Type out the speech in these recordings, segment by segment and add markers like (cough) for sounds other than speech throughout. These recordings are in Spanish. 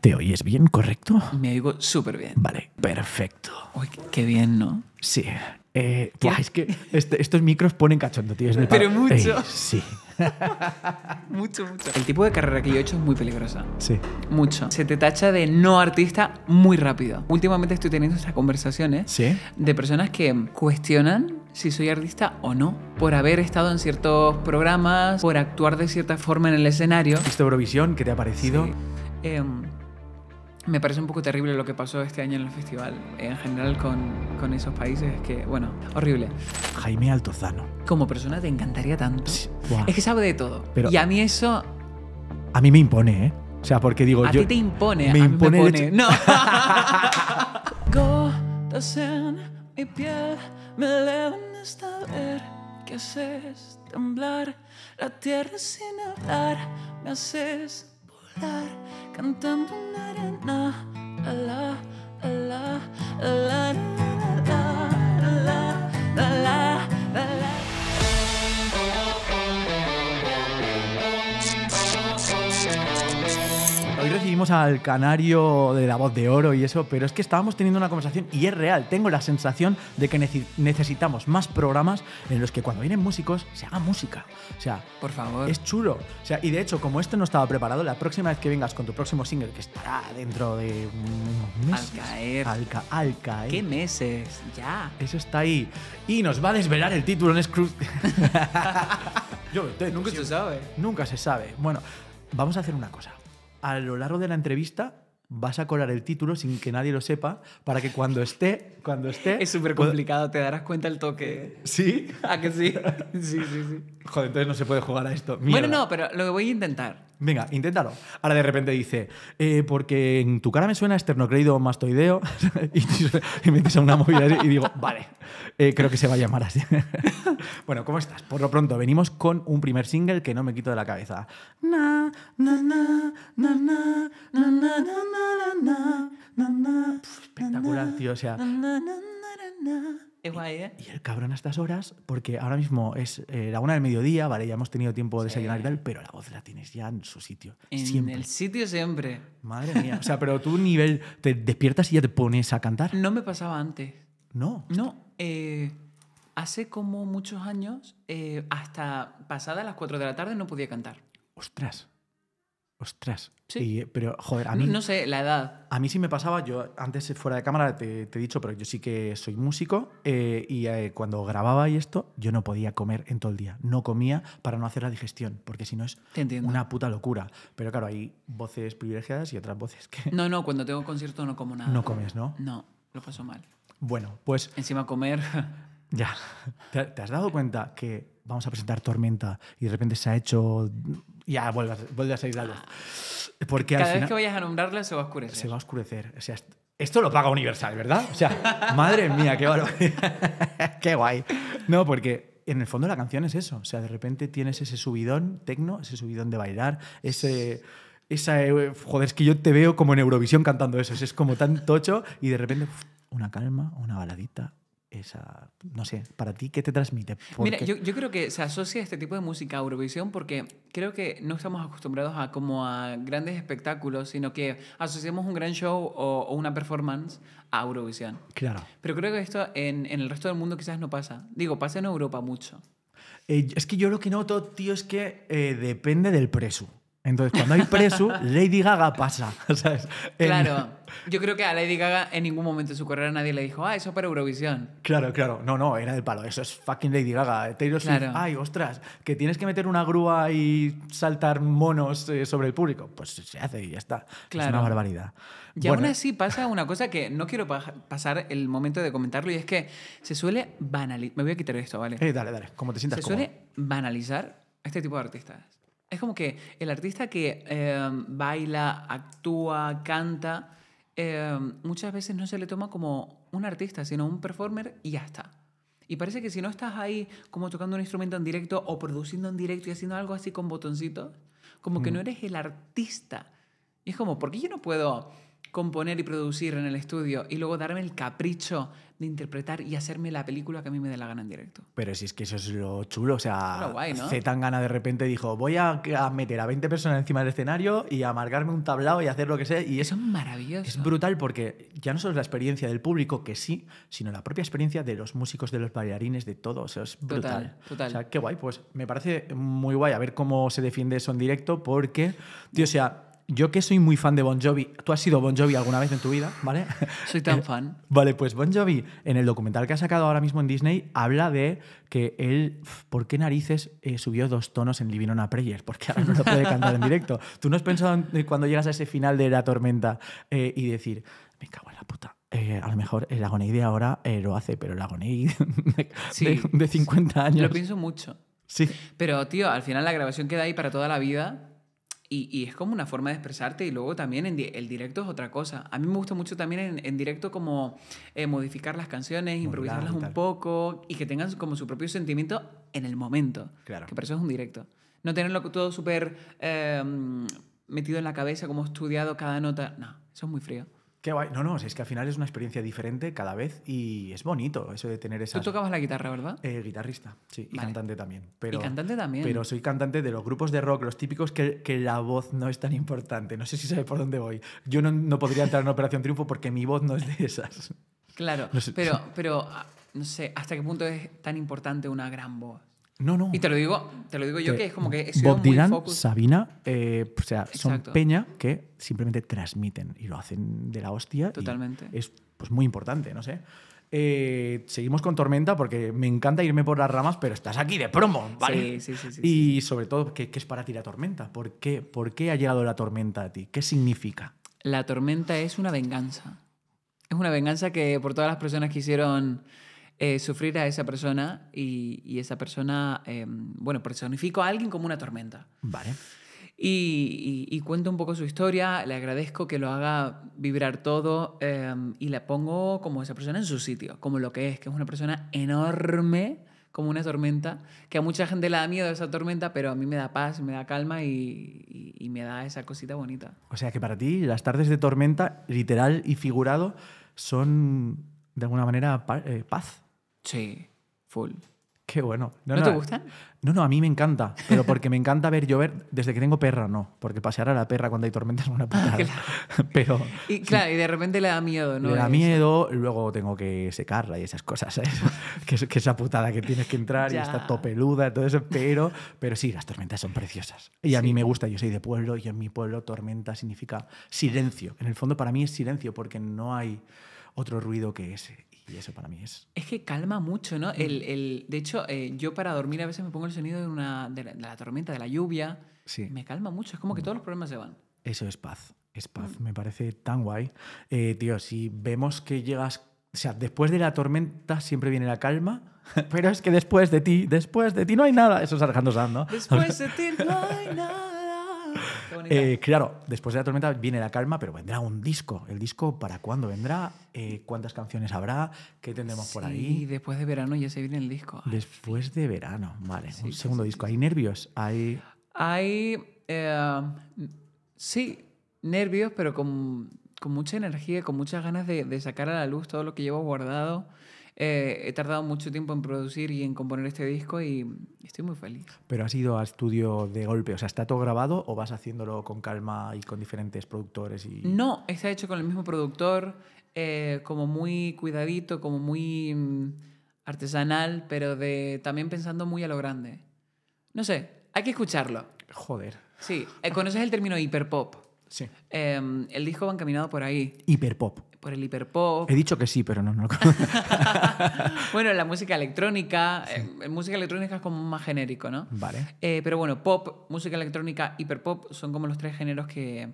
¿Te oyes bien, correcto? Me oigo súper bien. Vale, perfecto. Uy, qué bien, ¿no? Sí. Eh, es que este, estos micros ponen cachondo, tío. Pero mucho. sí. (laughs) mucho, mucho. El tipo de carrera que yo he hecho es muy peligrosa. Sí. Mucho. Se te tacha de no artista muy rápido. Últimamente estoy teniendo estas conversaciones de personas que cuestionan si soy artista o no, por haber estado en ciertos programas, por actuar de cierta forma en el escenario. ¿Esta Eurovisión qué te ha parecido? Em, me parece un poco terrible lo que pasó este año en el festival, en general con, esos países, que, bueno, horrible. Jaime Altozano. Como persona te encantaría tanto. Es que sabe de todo. y a mí eso... A mí me impone, ¿eh? O sea, porque digo... A ti te impone. Me impone... No. (laughs) Gotas en mi piel me haces temblar la tierra sin hablar, me haces estar cantando una arena. La, la, la, la, la, la, la, la, la, la. Hoy recibimos al canario de la voz de oro y eso, pero es que estábamos teniendo una conversación y es real. Tengo la sensación de que necesitamos más programas en los que cuando vienen músicos se haga música. O sea, por favor. Es chulo. O sea, y de hecho, como esto no estaba preparado, la próxima vez que vengas con tu próximo single, que estará dentro de unos meses. Al caer. Al, caer. ¿Qué meses? Ya. Eso está ahí. Y nos va a desvelar el título en Scrooge. (laughs) Yo Nunca se sabe. Nunca se sabe. Bueno, vamos a hacer una cosa a lo largo de la entrevista vas a colar el título sin que nadie lo sepa para que cuando esté, cuando esté... Es súper complicado, te darás cuenta el toque. ¿Sí? (laughs) ¿A que sí? (laughs) sí, sí, sí. Joder, entonces no se puede jugar a esto. Bueno, no, pero lo voy a intentar. Venga, inténtalo. Ahora de repente dice, porque en tu cara me suena esternocreído mastoideo. y, y metes a una movida y digo, vale, creo que se va a llamar así. bueno, ¿cómo estás? Por lo pronto, venimos con un primer single que no me quito de la cabeza. Espectacular, tío. O sea. ¿eh? Y el cabrón a estas horas, porque ahora mismo es eh, la una del mediodía, vale, ya hemos tenido tiempo de desayunar y tal, pero la voz la tienes ya en su sitio. En el sitio siempre. Madre mía. O sea, pero tú nivel, te despiertas y ya te pones a cantar. No me pasaba antes. No. No. Eh, hace como muchos años, eh, hasta pasadas las 4 de la tarde no podía cantar. Ostras. Ostras. Sí. pero, joder, a mí. No sé, la edad. A mí sí me pasaba, yo antes fuera de cámara te, he dicho, pero yo sí que soy músico eh, y eh, cuando grababa y esto, yo no podía comer en todo el día. No comía para no hacer la digestión, porque si no es una puta locura. Pero claro, hay voces privilegiadas y otras voces que. No, no, cuando tengo concierto no como nada. No comes, ¿no? No, lo paso mal. Bueno, pues. Encima comer. (laughs) ya. ¿Te has dado cuenta que vamos a presentar Tormenta y de repente se ha hecho ya vuelve, vuelve a salir la luz. Cada vez que vayas a nombrarla se va a oscurecer. Se va a oscurecer. O sea, esto lo paga Universal, ¿verdad? O sea, (laughs) madre mía, qué (laughs) qué guay. No, porque en el fondo la canción es eso. O sea, de repente tienes ese subidón tecno, ese subidón de bailar, ese esa, eh, joder, es que yo te veo como en Eurovisión cantando eso, es como tan tocho y de repente una calma, una baladita, esa, no sé, para ti, ¿qué te transmite? Mira, yo, creo que se asocia este tipo de música a Eurovisión porque creo que no estamos acostumbrados a como a grandes espectáculos, sino que asociamos un gran show o, una performance a Eurovisión. Claro. Pero creo que esto en, el resto del mundo quizás no pasa. Digo, pasa en Europa mucho. Eh, es que yo lo que noto, tío, es que eh, depende del preso. Entonces, cuando hay preso, (laughs) Lady Gaga pasa. (laughs) Claro. Yo creo que a Lady Gaga en ningún momento de su carrera nadie le dijo, ah, eso para Eurovisión. Claro, claro. No, no, era del palo. Eso es fucking Lady Gaga. Te Swift, ay, ostras, que tienes que meter una grúa y saltar monos eh, sobre el público. Pues se hace y ya está. Es una barbaridad. Y aún así pasa una cosa que no quiero pasar el momento de comentarlo y es que se suele banalizar. Me voy a quitar esto, ¿vale? Eh, dale, dale. Como te sientas Se suele banalizar este tipo de artistas. Es como que el artista que em, baila, actúa, canta, em, muchas veces no se le toma como un artista, sino un performer y ya está. Y parece que si no estás ahí como tocando un instrumento en directo o produciendo en directo y haciendo algo así con botoncitos, como que mm. no eres el artista. Y es como, ¿por qué yo no puedo componer y producir en el estudio y luego darme el capricho de interpretar y hacerme la película que a mí me dé la gana en directo. Pero si es que eso es lo chulo, o sea, guay, tan gana de repente dijo, voy a, meter a 20 personas encima del escenario y a marcarme un tablao y hacer lo que sea. Y eso es maravilloso. Es brutal porque ya no solo es la experiencia del público, que sí, sino la propia experiencia de los músicos, de los bailarines, de todos. es brutal. Total, O sea, qué guay. Pues me parece muy guay a ver cómo se defiende eso en directo porque, tío, o sea yo que soy muy fan de Bon Jovi, tú has sido Bon Jovi alguna vez en tu vida, ¿vale? (laughs) Soy tan eh, fan. Vale, pues Bon Jovi, en el documental que ha sacado ahora mismo en Disney, habla de que él, ¿por qué narices eh, subió dos tonos en Living on a Prayer? Porque ahora no lo puede cantar en directo. ¿Tú no has pensado eh, cuando llegas a ese final de La Tormenta y decir, me cago en la puta, a lo mejor el Agonei ahora lo hace, pero el Agonei (laughs) de, 50 años... Lo pienso mucho. Sí. Pero, tío, al final la grabación queda ahí para toda la vida y, es como una forma de expresarte y luego también en el directo es otra cosa. A mí me gusta mucho también en, directo como eh, modificar las canciones, improvisarlas un poco y que tengan como su propio sentimiento en el momento. Claro. Que por eso es un directo. No tenerlo todo súper em, metido en la cabeza, como estudiado cada nota. No, eso es muy frío. No, no, es que al final es una experiencia diferente cada vez y es bonito eso de tener esa. Tú tocabas la guitarra, ¿verdad? Eh, guitarrista, sí, y cantante también. Pero, y cantante también. Pero soy cantante de los grupos de rock, los típicos que, que la voz no es tan importante. No sé si sabes por dónde voy. Yo no, podría entrar en Operación Triunfo porque mi voz no es de esas. Claro, pero, pero ah, no sé hasta qué punto es tan importante una gran voz. No, no. Y te lo digo, te lo digo yo que, es como que es sido Bob Sabina, eh, o sea, son peña que simplemente transmiten y lo hacen de la hostia. Totalmente. es pues, muy importante, no sé. Eh, seguimos con Tormenta porque me encanta irme por las ramas, pero estás aquí de promo, ¿vale? Sí, sí, sí. y sobre todo, ¿qué, es para ti la tormenta? ¿Por qué, ¿Por qué ha llegado la tormenta a ti? ¿Qué significa? La tormenta es una venganza. Es una venganza que por todas las personas que hicieron eh, sufrir a esa persona y, esa persona, eh, bueno, personifico a alguien como una tormenta. Vale. Y, cuento un poco su historia, le agradezco que lo haga vibrar todo eh, y la pongo como esa persona en su sitio, como lo que es, que es una persona enorme, como una tormenta, que a mucha gente le da miedo esa tormenta, pero a mí me da paz, me da calma y me da esa cosita bonita. O sea que para ti las tardes de tormenta, literal y figurado, son de alguna manera paz. Sí, full. Qué bueno. ¿No, te gustan? No, no, a mí me encanta, pero porque me encanta ver llover desde que tengo perra, no, porque pasear a la perra cuando hay tormentas es una ah, putada. claro. (laughs) Pero y de repente le da miedo, ¿no? Le da miedo, luego tengo que secarla y esas cosas, ¿sabes? (laughs) que, esa putada que tienes que entrar y está topeluda, todo eso, pero pero sí, las tormentas son preciosas. Y a mí me gusta, yo soy de pueblo y en mi pueblo tormenta significa silencio. En el fondo para mí es silencio porque no hay otro ruido que ese y eso para mí es... Es que calma mucho, ¿no? El, mm. de hecho, eh, yo para dormir a veces me pongo el sonido de, la, tormenta, de la lluvia. Sí. Me calma mucho, es como que mm. todos los problemas se van. Eso es paz, es paz, mm. me parece tan guay. Eh, tío, si vemos que llegas, o sea, después de la tormenta siempre viene la calma, (laughs) pero es que después de ti, después de ti no hay nada. Eso es Alejandro Sanz, ¿no? Después (laughs) de ti no hay nada. Eh, claro, después de la tormenta viene la calma, pero vendrá un disco. ¿El disco para cuándo vendrá? Eh, ¿Cuántas canciones habrá? ¿Qué tendremos por ahí? Y después de verano ya se viene el disco. después de verano, vale. un segundo disco. ¿Hay nervios? Hay. Hay. Em, sí, nervios, pero con, con, mucha energía, con muchas ganas de, de sacar a la luz todo lo que llevo guardado. Eh, he tardado mucho tiempo en producir y en componer este disco y estoy muy feliz. Pero has ido a estudio de golpe, o sea, ¿está todo grabado o vas haciéndolo con calma y con diferentes productores? Y... No, está hecho con el mismo productor, eh, como muy cuidadito, como muy mm, artesanal, pero de, también pensando muy a lo grande. No sé, hay que escucharlo. Joder. Sí, eh, conoces el término hiperpop. Sí. Em, el disco va encaminado por ahí. Hiperpop. Por el hiperpop. He dicho que sí, pero no, no (laughs) Bueno, la música electrónica. Eh, eh, música electrónica es como más genérico, ¿no? Vale. Eh, pero bueno, pop, música electrónica, hiperpop son como los tres géneros que,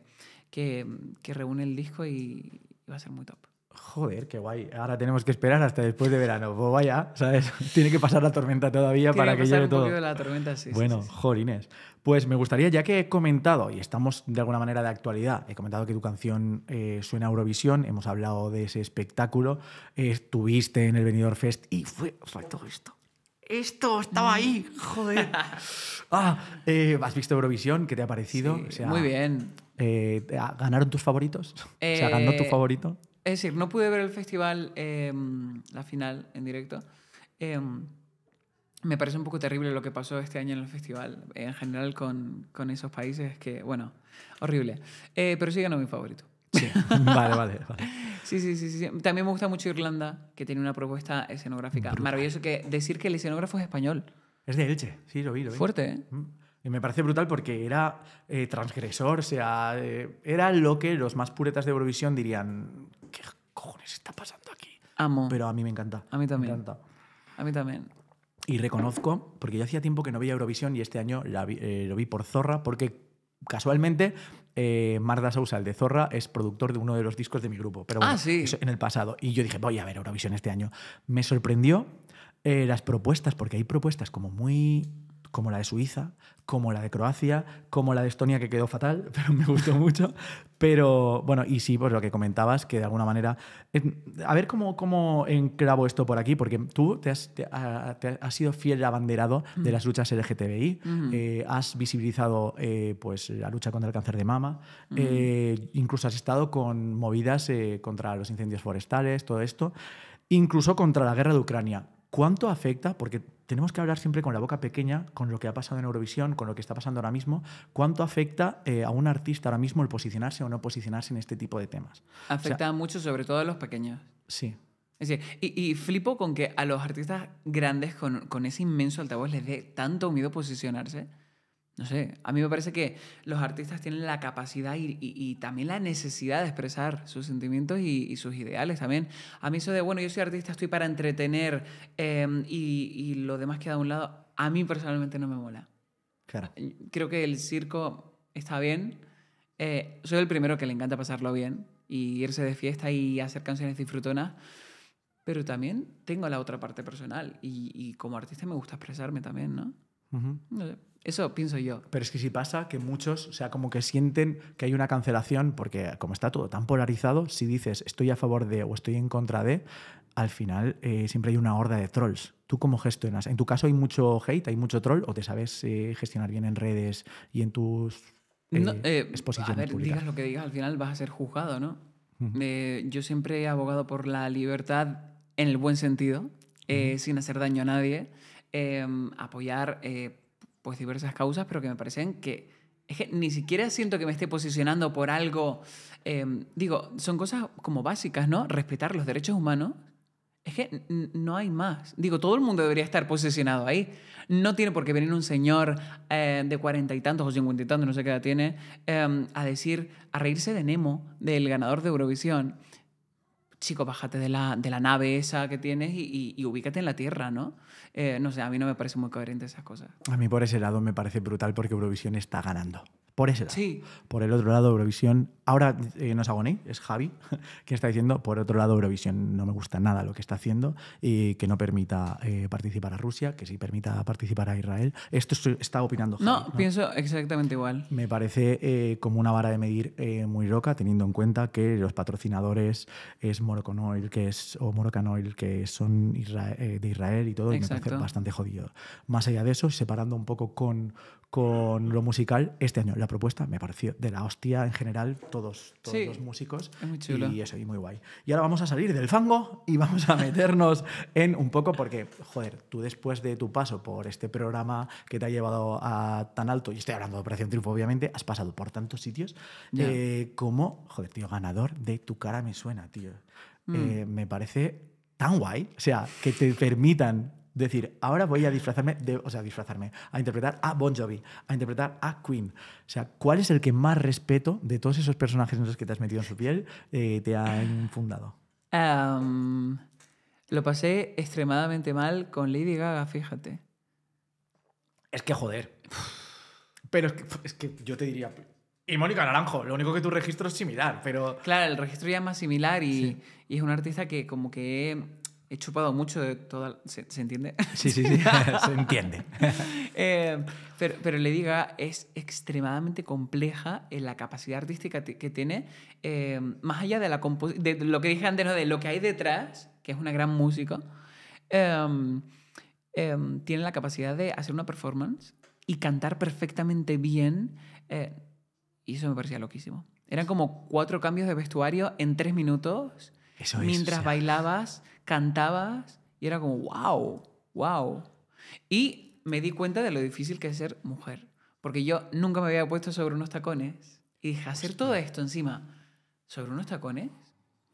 que, que reúne el disco y va a ser muy top joder, qué guay, ahora tenemos que esperar hasta después de verano. Pues vaya, ¿sabes? (laughs) Tiene que pasar la tormenta todavía para que, llegue todo. la tormenta, sí, bueno, jolines. Pues me gustaría, ya que he comentado, y estamos de alguna manera de actualidad, he comentado que tu canción eh, suena a Eurovisión, hemos hablado de ese espectáculo, eh, estuviste en el Benidorm Fest y fue, todo esto. Esto estaba ahí, joder. (laughs) Ah, eh, ¿Has visto Eurovisión? ¿Qué te ha parecido? muy bien. ¿Ganaron tus favoritos? o sea, ¿ganó tu favorito? Es decir, no pude ver el festival, em, la final en directo. Em, me parece un poco terrible lo que pasó este año en el festival, en general con, esos países, que, bueno, horrible. Eh, pero sí ganó mi favorito. Sí, (laughs) vale, vale, (laughs) Sí, sí, sí, También me gusta mucho Irlanda, que tiene una propuesta escenográfica maravilloso que decir que el escenógrafo es español. Es de Elche, sí, lo vi, lo vi. Fuerte, ¿eh? Mm. Y me parece brutal porque era eh, transgresor, o sea, eh, era lo que los más puretas de Eurovisión dirían, cojones está pasando aquí? Amo. Pero a mí me encanta. A mí también. A mí también. Y reconozco, porque yo hacía tiempo que no veía Eurovisión y este año eh, lo vi por Zorra, porque casualmente eh, Marda Sousa, el de Zorra, es productor de uno de los discos de mi grupo. Pero ah, bueno, en el pasado. Y yo dije, voy a ver Eurovisión este año. Me sorprendió eh, las propuestas, porque hay propuestas como muy como la de Suiza, como la de Croacia, como la de Estonia, que quedó fatal, (laughs) pero me gustó mucho. Pero bueno, y sí, pues lo que comentabas, que de alguna manera... Eh, a ver cómo, cómo enclavo esto por aquí, porque tú te has, ah, sido fiel abanderado de las mm. luchas LGTBI, mm. eh, has visibilizado eh, pues, la lucha contra el cáncer de mama, mm. incluso has estado con movidas contra los incendios forestales, todo esto, incluso contra la guerra de Ucrania. ¿Cuánto afecta? Porque tenemos que hablar siempre con la boca pequeña, con lo que ha pasado en Eurovisión, con lo que está pasando ahora mismo, cuánto afecta eh, a un artista ahora mismo el posicionarse o no posicionarse en este tipo de temas. Afecta mucho, sobre todo a los pequeños. Sí. Es decir, y, y, flipo con que a los artistas grandes con, con ese inmenso altavoz les dé tanto miedo posicionarse. No sé, a mí me parece que los artistas tienen la capacidad y, también la necesidad de expresar sus sentimientos y, sus ideales también. A mí eso de, bueno, yo soy artista, estoy para entretener em, y, lo demás queda a un lado, a mí personalmente no me mola. Claro. Eh, creo que el circo está bien. Eh, soy el primero que le encanta pasarlo bien y irse de fiesta y hacer canciones disfrutonas, pero también tengo la otra parte personal y, como artista me gusta expresarme también, ¿no? No sé. Eso pienso yo. Pero es que si pasa que muchos, o sea, como que sienten que hay una cancelación, porque como está todo tan polarizado, si dices estoy a favor de o estoy en contra de, al final eh, siempre hay una horda de trolls. ¿Tú cómo gestionas? ¿En tu caso hay mucho hate, hay mucho troll o te sabes eh, gestionar bien en redes y en tus eh, no, exposiciones? A ver, digas lo que digas, al final vas a ser juzgado, ¿no? yo siempre he abogado por la libertad en el buen sentido, sin hacer daño a nadie, apoyar pues diversas causas, pero que me parecen que ni siquiera siento que me esté posicionando por algo. Em, digo, son cosas como básicas, ¿no? Respetar los derechos humanos. Es que no hay más. Digo, todo el mundo debería estar posicionado ahí. No tiene por qué venir un señor eh, de cuarenta y tantos o cincuenta y tantos, no sé qué edad tiene, em, a decir, a reírse de Nemo, del ganador de Eurovisión chico, bájate de la, de la nave esa que tienes y, ubícate en la Tierra, ¿no? Eh, no sé, a mí no me parece muy coherente esas cosas. A mí por ese lado me parece brutal porque Eurovisión está ganando. Por ese lado. Sí. Por el otro lado, Eurovisión. Ahora eh, no es Agoné, es Javi, (laughs) que está diciendo, por otro lado, Eurovisión no me gusta nada lo que está haciendo y que no permita eh, participar a Rusia, que sí permita participar a Israel. Esto está opinando Javi. No, pienso exactamente igual. Me parece eh, como una vara de medir muy roca, teniendo en cuenta que los patrocinadores es oil que es, o oil que son de Israel y todo, y me parece bastante jodido. Más allá de eso, separando un poco con, con lo musical este año. La propuesta me pareció de la hostia en general, todos, todos los músicos. Y eso, y muy guay. Y ahora vamos a salir del fango y vamos a meternos (laughs) en un poco, porque, joder, tú después de tu paso por este programa que te ha llevado a tan alto, y estoy hablando de Operación Triunfo, obviamente, has pasado por tantos sitios, eh, como, joder, tío, ganador de Tu cara me suena, tío. Mm. Eh, me parece tan guay, o sea, que te permitan decir, ahora voy a disfrazarme, de, o sea, disfrazarme, a interpretar a Bon Jovi, a interpretar a Queen. O sea, ¿cuál es el que más respeto de todos esos personajes en los que te has metido en su piel eh, te ha infundado? lo pasé extremadamente mal con Lady Gaga, fíjate. Es que joder. Pero es que, yo te diría, y Mónica Naranjo, lo único que tu registro es similar, pero... Claro, el registro ya es más similar y, y es un artista que como que He chupado mucho de toda... ¿Se, entiende? (laughs) Sí, sí, sí, (laughs) se entiende. (laughs) Eh, pero, pero, le diga, es extremadamente compleja eh, la capacidad artística que tiene, eh, más allá de, la lo que dije antes, de lo que hay detrás, que es una gran música, em, em, tiene la capacidad de hacer una performance y cantar perfectamente bien. y eso me parecía loquísimo. Eran como cuatro cambios de vestuario en tres minutos. mientras bailabas cantabas y era como, wow, wow. Y me di cuenta de lo difícil que es ser mujer, porque yo nunca me había puesto sobre unos tacones y dije, hacer todo esto encima sobre unos tacones,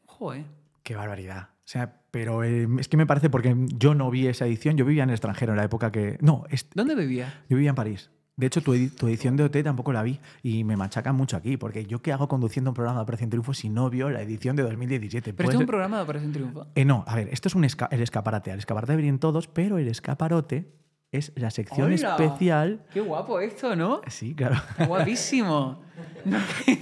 joder. Qué barbaridad. O sea, pero eh, es que me parece porque yo no vi esa edición, yo vivía en el extranjero en la época que... No, ¿Dónde vivía? Yo vivía en París. De hecho, tu, edición de OT tampoco la vi y me machaca mucho aquí, porque yo qué hago conduciendo un programa de Operación Triunfo si no vio la edición de 2017. ¿Pero es un programa de Operación Triunfo? Eh, no, a ver, esto es un el escaparate. Al escaparate vienen todos, pero el escaparote es la sección especial. Qué guapo esto, ¿no? Sí, claro. (laughs) guapísimo.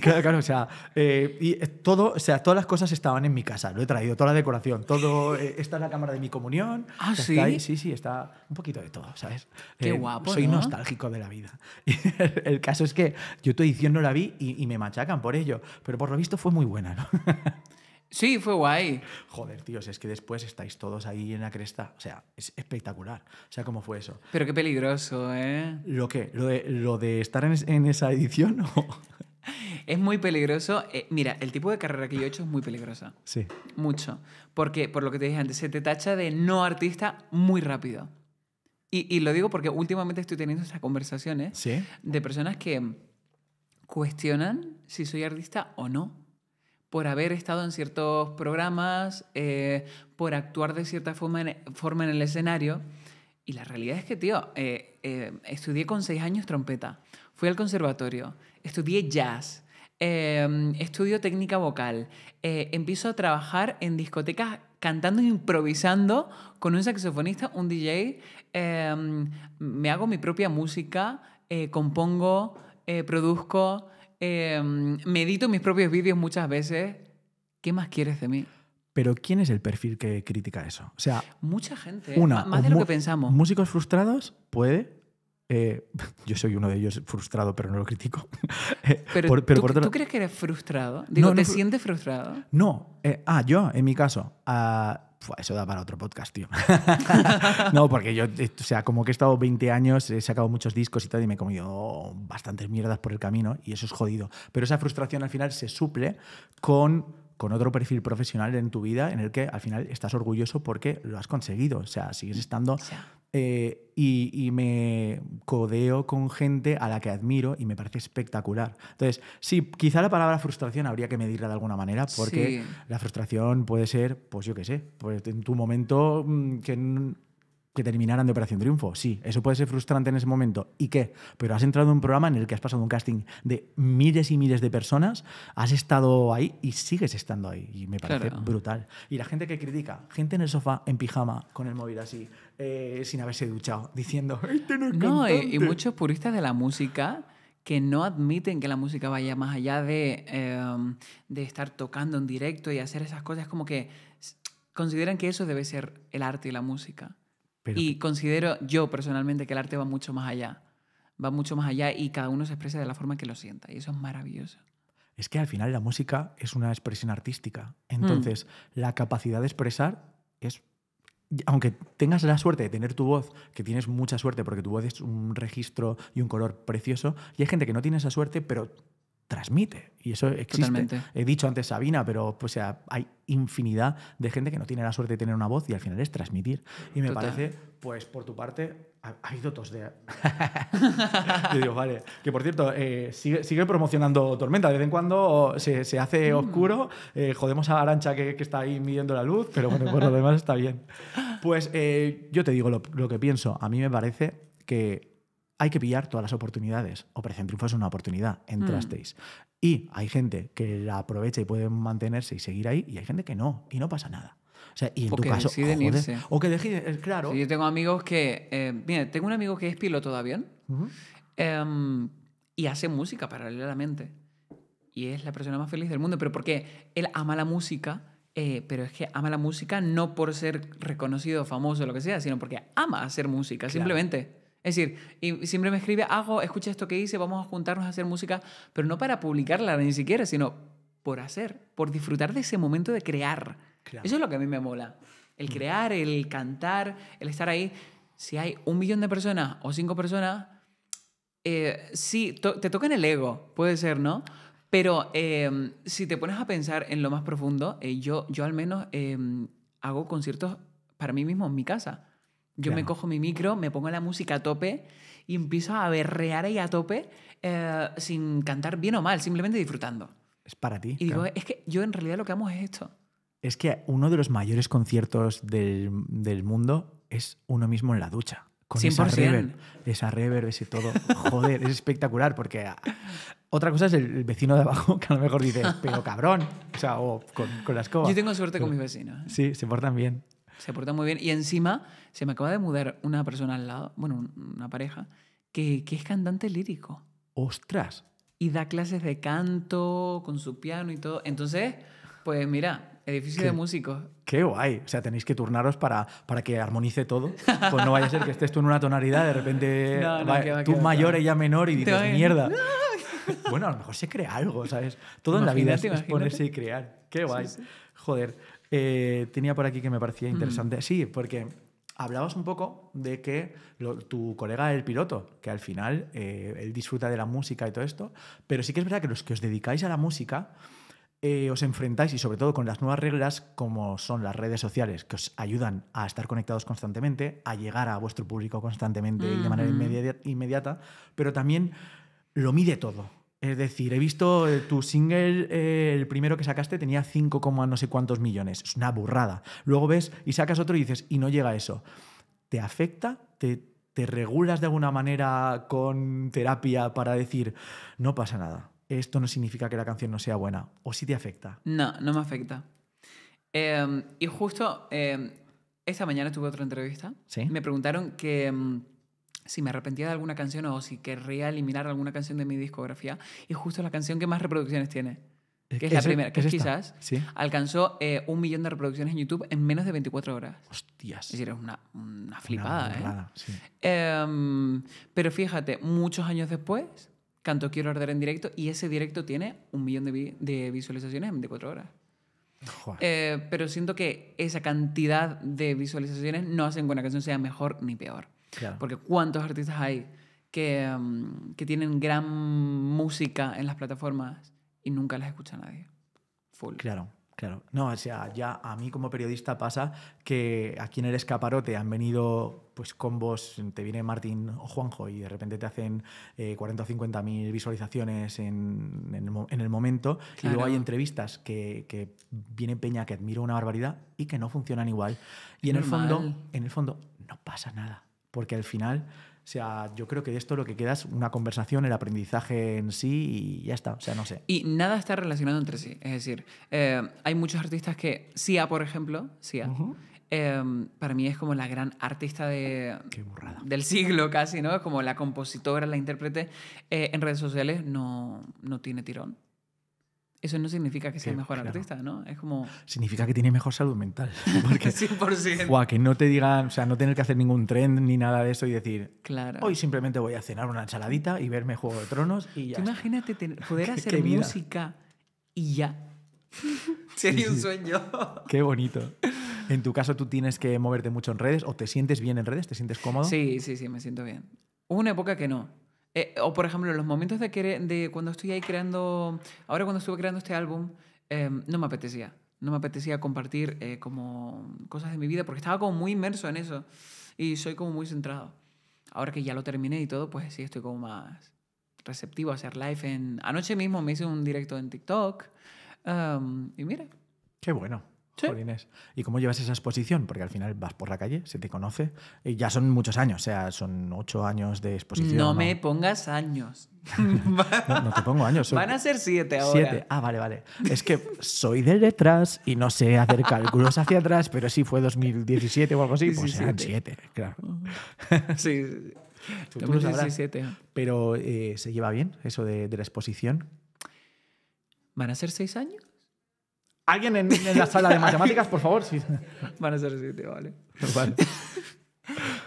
claro, claro, o sea, eh, y todo, o sea, todas las cosas estaban en mi casa, lo he traído, toda la decoración, todo, eh, esta es la cámara de mi comunión. Ah, sí. sí, sí, está un poquito de todo, ¿sabes? Qué eh, guapo. Soy nostálgico de la vida. (laughs) el caso es que yo tu edición no la vi y, y, me machacan por ello, pero por lo visto fue muy buena, ¿no? (laughs) Sí, fue guay. Joder, tíos, es que después estáis todos ahí en la cresta. O sea, es espectacular. O sea, ¿cómo fue eso? Pero qué peligroso, ¿eh? ¿Lo qué? ¿Lo de, estar en, esa edición? es muy peligroso. Eh, mira, el tipo de carrera que yo he hecho es muy peligrosa. Sí. Mucho. Porque, por lo que te dije antes, se te tacha de no artista muy rápido. Y, lo digo porque últimamente estoy teniendo esas conversaciones de personas que cuestionan si soy artista o no por haber estado en ciertos programas, eh, por actuar de cierta forma en, el escenario. Y la realidad es que, tío, eh, eh, estudié con seis años trompeta, fui al conservatorio, estudié jazz, em, estudio técnica vocal, empiezo a trabajar en discotecas cantando e improvisando con un saxofonista, un DJ, em, me hago mi propia música, compongo, produzco. Eh, em, me mis propios vídeos muchas veces. ¿Qué más quieres de mí? Pero ¿quién es el perfil que critica eso? O sea, mucha gente. Una, más de lo que pensamos. Músicos frustrados puede. Eh, (laughs) yo soy uno de ellos frustrado, pero no lo critico. (laughs) Eh, pero, ¿tú, crees que eres frustrado? ¿te sientes frustrado? No. Eh, ah, yo, en mi caso. Eso da para otro podcast, tío. (laughs) no, porque yo, eh, o sea, como que he estado 20 años, he sacado muchos discos y tal, y me he comido bastantes mierdas por el camino, y eso es jodido. Pero esa frustración al final se suple con con otro perfil profesional en tu vida en el que al final estás orgulloso porque lo has conseguido. O sea, sigues estando eh, y, me codeo con gente a la que admiro y me parece espectacular. Entonces, sí, quizá la palabra frustración habría que medirla de alguna manera, porque la frustración puede ser, pues yo qué sé, pues en tu momento mm, que, que terminaran de Operación Triunfo. Sí, eso puede ser frustrante en ese momento. ¿Y qué? Pero has entrado en un programa en el que has pasado un casting de miles y miles de personas, has estado ahí y sigues estando ahí. Y me parece brutal. Y la gente que critica, gente en el sofá, en pijama, con el móvil así, eh, sin haberse duchado, diciendo, no es No, y, muchos puristas de la música que no admiten que la música vaya más allá de, em, estar tocando en directo y hacer esas cosas, como que consideran que eso debe ser el arte y la música. y considero yo personalmente que el arte va mucho más allá. Va mucho más allá y cada uno se expresa de la forma que lo sienta. Y eso es maravilloso. Es que al final la música es una expresión artística. Entonces, mm. la capacidad de expresar es aunque tengas la suerte de tener tu voz, que tienes mucha suerte porque tu voz es un registro y un color precioso, y hay gente que no tiene esa suerte, pero transmite. Y eso existe. He dicho antes Sabina, pero pues, sea, hay infinidad de gente que no tiene la suerte de tener una voz y al final es transmitir. Y me parece, pues por tu parte, ha, ha tos de... (laughs) Yo digo, vale. Que por cierto, eh, sigue, promocionando Tormenta. De vez en cuando se, se hace mm. oscuro, eh, jodemos a Arancha que, que, está ahí midiendo la luz, pero bueno, por lo demás está bien. Pues eh, yo te digo lo, lo que pienso. A mí me parece que hay que pillar todas las oportunidades. Operación Triunfo es una oportunidad, entrasteis. Mm. Y hay gente que la aprovecha y puede mantenerse y seguir ahí, y hay gente que no, y no pasa nada. O sea, y en tu que caso, irse. O que deciden, eh, claro. Sí, yo tengo amigos que. Eh, mira, tengo un amigo que es piloto todavía em, y hace música paralelamente. Y es la persona más feliz del mundo, pero porque él ama la música. Eh, pero es que ama la música no por ser reconocido, famoso, lo que sea, sino porque ama hacer música, simplemente. Es decir, y siempre me escribe, hago, escucha esto que hice, vamos a juntarnos a hacer música, pero no para publicarla ni siquiera, sino por hacer, por disfrutar de ese momento de crear. Eso es lo que a mí me mola. El mm. crear, el cantar, el estar ahí. Si hay un millón de personas o cinco personas, eh, sí, te toca en el ego, puede ser, ¿no? Pero em, si te pones a pensar en lo más profundo, eh, yo, yo al menos em, hago conciertos para mí mismo en mi casa. Yo me cojo mi micro, me pongo la música a tope y empiezo a berrear ahí a tope eh, sin cantar bien o mal, simplemente disfrutando. Es para ti. Y digo, es que yo en realidad lo que hemos es esto. Es que uno de los mayores conciertos del, mundo es uno mismo en la ducha. Con esa reverb, esa reverb, ese todo. Joder, es espectacular porque ah, otra cosa es el, vecino de abajo que a lo mejor dice, pero cabrón, o sea, o con, con la escoba. Yo tengo suerte con mis vecinos. ¿eh? Sí, se portan bien se porta muy bien. Y encima se me acaba de mudar una persona al lado, bueno, una pareja, que, que es cantante lírico. ¡Ostras! Y da clases de canto con su piano y todo. Entonces, pues mira, edificio de músicos. ¡Qué guay! O sea, tenéis que turnaros para, para que armonice todo. Pues no vaya a ser que estés tú en una tonalidad, de repente (laughs) tú mayor, ella menor y dices, mierda. Bueno, a lo mejor se crea algo, ¿sabes? Todo en la vida es, es ponerse y crear. ¡Qué guay! Joder. Eh, tenía por aquí que me parecía mm. interesante. Sí, porque hablabas un poco de que tu colega el piloto, que al final eh, él disfruta de la música y todo esto, pero sí que es verdad que los que os dedicáis a la música eh, os enfrentáis y sobre todo con las nuevas reglas como son las redes sociales, que os ayudan a estar conectados constantemente, a llegar a vuestro público constantemente y de mm, manera mm. inmediata, pero también lo mide todo. Es decir, he visto eh, tu single, eh, el primero que sacaste tenía 5, no sé cuántos millones. Es una burrada. Luego ves y sacas otro y dices, y no llega eso. ¿Te afecta? ¿Te, regulas de alguna manera con terapia para decir, no pasa nada? Esto no significa que la canción no sea buena. ¿O sí te afecta? No, no me afecta. Em, y justo em, esta mañana tuve otra entrevista. ¿Sí? Me preguntaron que em, si me arrepentía de alguna canción o si querría eliminar alguna canción de mi discografía, es justo la canción que más reproducciones tiene. Que es, la primera, que es quizás alcanzó eh, un millón de reproducciones en YouTube en menos de 24 horas. Hostias. Es decir, una, una flipada. ¿eh? Em, pero fíjate, muchos años después, canto Quiero Arder en directo y ese directo tiene un millón de, de visualizaciones en 24 horas. Eh, pero siento que esa cantidad de visualizaciones no hacen que una canción sea mejor ni peor. Porque cuántos artistas hay que, mm, que, tienen gran música en las plataformas y nunca las escucha nadie. Full. Claro. Claro, no, o sea, ya a mí como periodista pasa que aquí en el escaparote han venido pues combos, te viene Martín o Juanjo y de repente te hacen 40 eh, o 50 mil visualizaciones en, en, el, momento y luego hay entrevistas que, que, viene Peña que admiro una barbaridad y que no funcionan igual. Y en el fondo, en el fondo, no pasa nada porque al final, o sea, yo creo que de esto lo que queda es una conversación, el aprendizaje en sí y ya está, o sea, no sé. Y nada está relacionado entre sí, es decir, eh, hay muchos artistas que, Sia, por ejemplo, Sia, eh, para mí es como la gran artista de, del siglo casi, ¿no? Como la compositora, la intérprete, eh, en redes sociales no, no tiene tirón. Eso no significa que sea mejor artista, ¿no? Es como... Significa que tiene mejor salud mental. (laughs) Porque, O a que no te digan, o sea, no tener que hacer ningún trend ni nada de eso y decir, hoy simplemente voy a cenar una ensaladita y verme Juego de Tronos y ya. Imagínate poder (laughs) hacer música y ya. Sería (laughs) un sueño. Qué bonito. En tu caso, ¿tú tienes que moverte mucho en redes o te sientes bien en redes? ¿Te sientes cómodo? Sí, sí, sí, me siento bien. Hubo una época que no, eh, o por ejemplo, en los momentos de, de cuando estoy ahí creando, ahora cuando estuve creando este álbum, em, no me apetecía. No me apetecía compartir eh, como cosas de mi vida porque estaba como muy inmerso en eso y soy como muy centrado. Ahora que ya lo terminé y todo, pues sí, estoy como más receptivo a hacer live. En... Anoche mismo me hice un directo en TikTok em, y mira. Qué bueno. ¿Y cómo llevas esa exposición? Porque al final vas por la calle, se te conoce. Y ya son muchos años, o sea, son ocho años de exposición. No, me pongas años. (laughs) no, te pongo años. Van a ser siete ahora. Siete. Ah, vale, vale. Es que soy de detrás y no sé hacer cálculos hacia atrás, pero sí fue 2017 o algo así, pues eran siete, claro. (laughs) sí. Tú, ah. Pero eh, ¿se lleva bien eso de la exposición? ¿Van a ser seis años? Alguien en, la sala de matemáticas, por favor. Sí. Van a ser siete, vale. (laughs)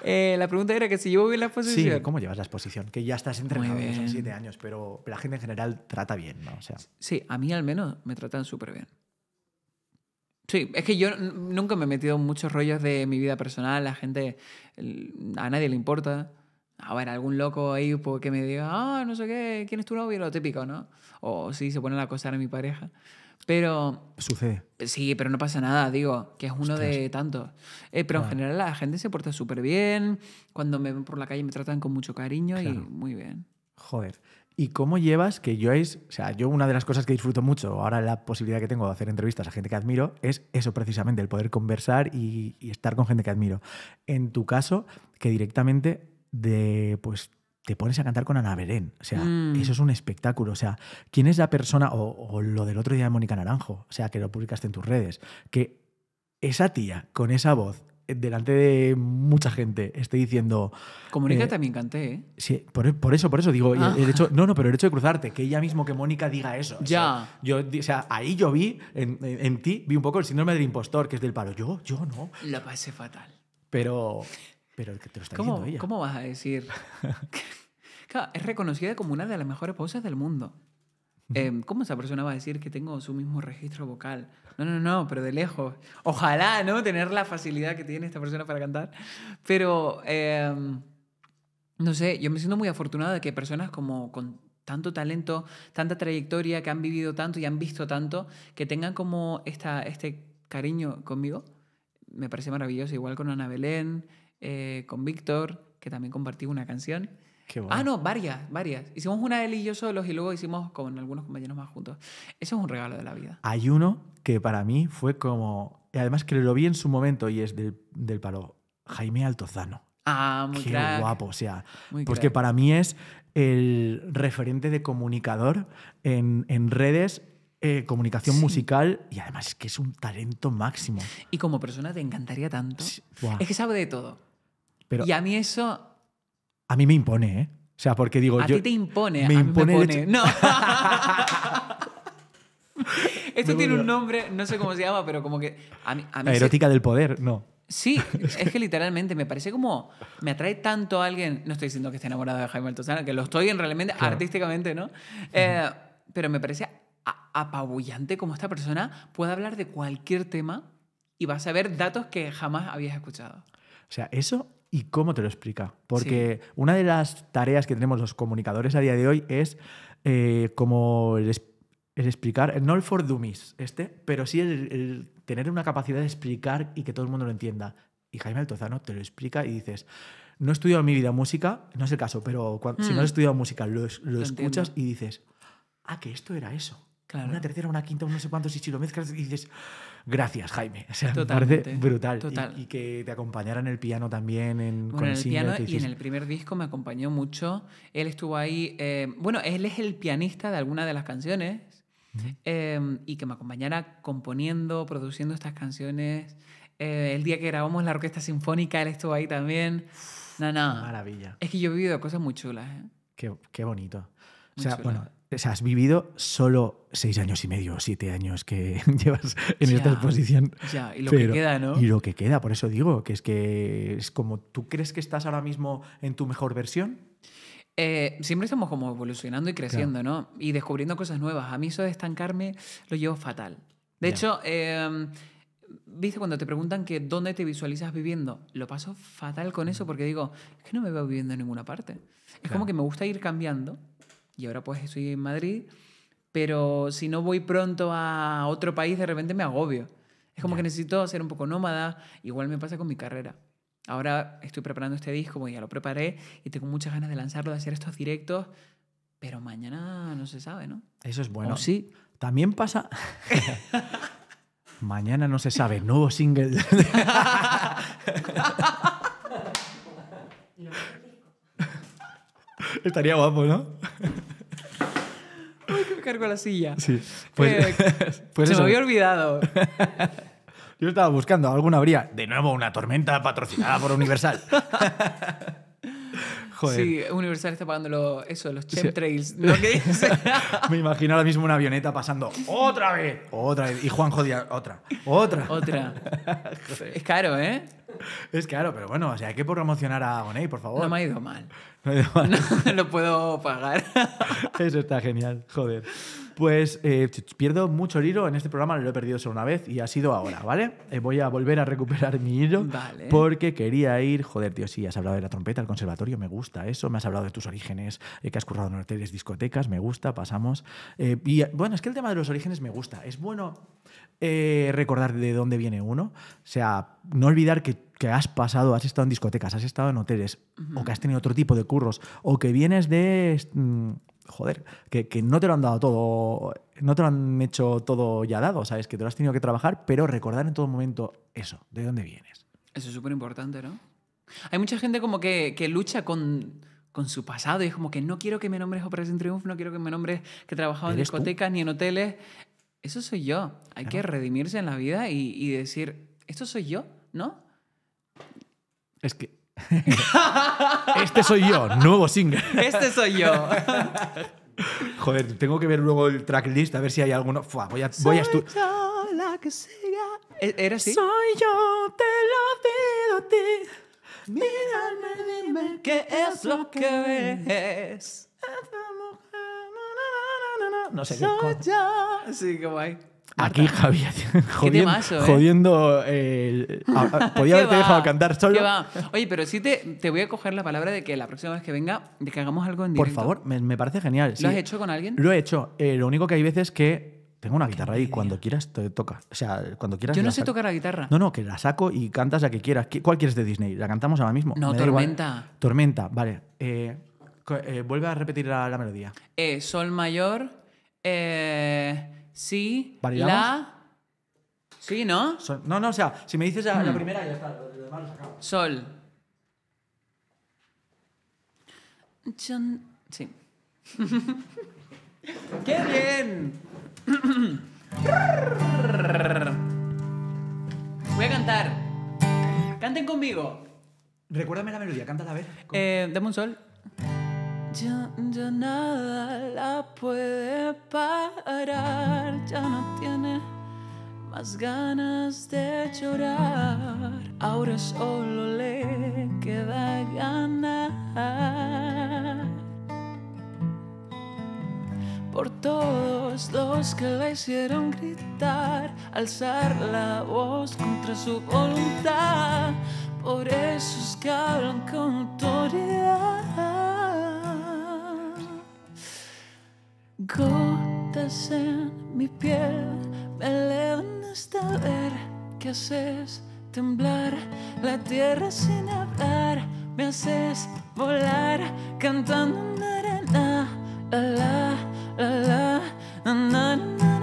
Eh, la pregunta era que si llevo bien la exposición. Sí, ¿cómo llevas la exposición? Que ya estás entrenado, esos siete años, pero la gente en general trata bien, ¿no? O sea. Sí, a mí al menos me tratan súper bien. Sí, es que yo nunca me he metido en muchos rollos de mi vida personal, la gente, a nadie le importa. A ver, algún loco ahí pues, que me diga, ah, no sé qué, ¿quién es tu novio? Lo típico, ¿no? O si sí, se ponen a acosar a mi pareja. Pero. Sucede. Sí, pero no pasa nada, digo, que es uno de tantos. Eh, pero en general la gente se porta súper bien. Cuando me ven por la calle me tratan con mucho cariño y muy bien. Joder. ¿Y cómo llevas que yo es, o sea, yo una de las cosas que disfruto mucho, ahora la posibilidad que tengo de hacer entrevistas a gente que admiro, es eso precisamente, el poder conversar y, estar con gente que admiro. En tu caso, que directamente de pues te pones a cantar con Ana Belén. O sea, mm. eso es un espectáculo. O sea, ¿quién es la persona, o, lo del otro día de Mónica Naranjo, o sea, que lo publicaste en tus redes, que esa tía con esa voz eh, delante de mucha gente esté diciendo. Con Mónica eh, también canté, ¿eh? Sí, por, eso, por eso digo. Ah. El hecho, no, no, pero el hecho de cruzarte, que ella mismo que Mónica diga eso. Ya. O sea, yo, o sea ahí yo vi, en, ti, vi un poco el síndrome del impostor, que es del paro. Yo, yo no. La pasé fatal. Pero. Pero te lo está ¿Cómo, diciendo ella. ¿Cómo vas a decir? (laughs) (laughs) es reconocida como una de las mejores voces del mundo. Em, ¿Cómo esa persona va a decir que tengo su mismo registro vocal? No, no, no, pero de lejos. Ojalá, ¿no? Tener la facilidad que tiene esta persona para cantar. Pero, em, no sé, yo me siento muy afortunada de que personas como con tanto talento, tanta trayectoria, que han vivido tanto y han visto tanto, que tengan como esta, este cariño conmigo. Me parece maravilloso, igual con Ana Belén, eh, con Víctor, que también compartí una canción. Qué Ah, no, varias, varias. Hicimos una él y yo solos y luego hicimos con algunos compañeros más juntos. Eso es un regalo de la vida. Hay uno que para mí fue como. Además que lo vi en su momento y es del, del palo. Jaime Altozano. Ah, muy Qué guapo, o sea. porque para mí es el referente de comunicador en, redes eh, comunicación musical y además es que es un talento máximo. Y como persona te encantaría tanto. Es que sabe de todo y a mí eso... A mí me impone, ¿eh? O sea, porque digo... A ti te impone, me impone No. (laughs) (laughs) Esto tiene un nombre, no sé cómo se llama, pero como que... La erótica del poder, no. Sí, es que literalmente me parece como. Me atrae tanto a alguien. No estoy diciendo que esté enamorado de Jaime Altozana, que lo estoy en realmente, artísticamente, ¿no? Eh, pero me parece apabullante como esta persona puede hablar de cualquier tema y vas a ver datos que jamás habías escuchado. O sea, eso y cómo te lo explica. Porque una de las tareas que tenemos los comunicadores a día de hoy es eh, como el, explicar, no el for dummies este, pero sí el, tener una capacidad de explicar y que todo el mundo lo entienda. Y Jaime Altozano te lo explica y dices, no he estudiado en mi vida música, no es el caso, pero si no has mm. estudiado música, lo, escuchas y dices, ah, que esto era eso. Una tercera, una quinta, no sé cuántos, y si lo mezclas y dices, gracias, Jaime. O sea, me parece brutal. Y, que te acompañara en el piano también. En, bueno, con en el, piano y en el primer disco me acompañó mucho. Él estuvo ahí, eh, bueno, él es el pianista de alguna de las canciones. Eh, y que me acompañara componiendo, produciendo estas canciones. Eh, el día que grabamos la Orquesta Sinfónica, él estuvo ahí también. No, no. Maravilla. Es que yo he vivido cosas muy chulas. Qué, qué bonito. o sea, bueno, o sea, has vivido solo seis años y medio, siete años que (laughs) llevas en esta exposición. Ya, y lo que queda, ¿no? Y lo que queda, por eso digo, que es que es como, ¿tú crees que estás ahora mismo en tu mejor versión? Eh, siempre estamos como evolucionando y creciendo, ¿no? Y descubriendo cosas nuevas. A mí eso de estancarme lo llevo fatal. De hecho, em, ¿viste cuando te preguntan que dónde te visualizas viviendo? Lo paso fatal con eso porque digo, es que no me veo viviendo en ninguna parte. Es como que me gusta ir cambiando y ahora pues estoy en Madrid, pero si no voy pronto a otro país, de repente me agobio. Es como que necesito ser un poco nómada, igual me pasa con mi carrera. Ahora estoy preparando este disco, ya lo preparé y tengo muchas ganas de lanzarlo, de hacer estos directos, pero mañana no se sabe, ¿no? Eso es bueno. sí. También pasa... (laughs) mañana no se sabe, nuevo single. (laughs) (laughs) Estaría guapo, ¿no? Uy, que me cargo la silla. Sí. Pues, (laughs) pues se me había olvidado. Yo estaba buscando, alguna habría. De nuevo, una tormenta patrocinada por Universal. (laughs) Sí, Universal está pagando eso, los chemtrails. (laughs) Me imagino ahora mismo una avioneta pasando otra vez, otra vez. Y Juan jodía, otra, otra. Otra. (laughs) es caro, ¿eh? Es caro, pero bueno, o sea, hay que promocionar a Agoney, por favor. No me ha ido mal. No, me ha ido mal. (laughs) no lo puedo pagar. eso está genial, joder. Pues eh, pierdo mucho el hilo. En este programa lo he perdido solo una vez y ha sido ahora, ¿vale? Eh, voy a volver a recuperar mi hilo porque quería ir. Joder, tío, sí, has hablado de la trompeta, el conservatorio, me gusta eso. Me has hablado de tus orígenes, eh, que has currado en hoteles, discotecas, me gusta, pasamos. y bueno, es que el tema de los orígenes me gusta. Es bueno recordar de dónde viene uno. O sea, no olvidar que has pasado, has estado en discotecas, has estado en hoteles, o que has tenido otro tipo de curros, o que vienes de mm, joder, que, no te lo han dado todo, no te lo han hecho todo ya dado, ¿sabes? Que te lo has tenido que trabajar, pero recordar en todo momento eso, de dónde vienes. Eso es súper importante, ¿no? Hay mucha gente como que, lucha con, su pasado y es como que no quiero que me nombres Operación Triunfo, no quiero que me nombres que he trabajado en discotecas ni en hoteles. Eso soy yo. Hay que redimirse en la vida y, y decir, esto soy yo, ¿no? Es que (laughs) este soy yo, nuevo single. Este soy yo. (laughs) Joder, tengo que ver luego el tracklist a ver si hay alguno. Fua, voy a, estudiar que ¿E-, ¿Era así? Soy yo, te lo pido a ti. Mírame, dime qué es lo que ves. No sé qué. Soy yo. Sí, como hay. Aquí, Javier, jodiendo, podía haberte dejado cantar solo. Oye, pero sí te, voy a coger la palabra de que la próxima vez que venga, de que hagamos algo en directo. Por favor, me, parece genial. ¿Lo has hecho con alguien? Lo he hecho. Eh, lo único que hay veces que tengo una guitarra ahí, cuando quieras te toca. O sea, cuando quieras. Yo no sé tocar la guitarra. No, no, que la saco y cantas la que quieras. ¿Cuál quieres de Disney? La cantamos ahora mismo. No, Tormenta. Tormenta, vale. Eh, eh, vuelve a repetir la, melodía. sol mayor. Eh sí la. Sí, ¿no? No, no, o sea, si me dices la, mm. primera, ya está, lo, demás lo sacamos. Sol. Sí. (laughs) ¡Qué bien! Voy a cantar. Canten conmigo. Recuérdame la melodía, cántala a ver. Eh, dame un sol. Ya, nada la puede parar, ya no tiene más ganas de llorar, ahora solo le queda ganar. Por todos los que la hicieron gritar, alzar la voz contra su voluntad, por esos que hablan con autoridad Gotas en mi piel me elevan hasta ver que haces temblar la tierra sin hablar. Me haces volar cantando una arena. La la la la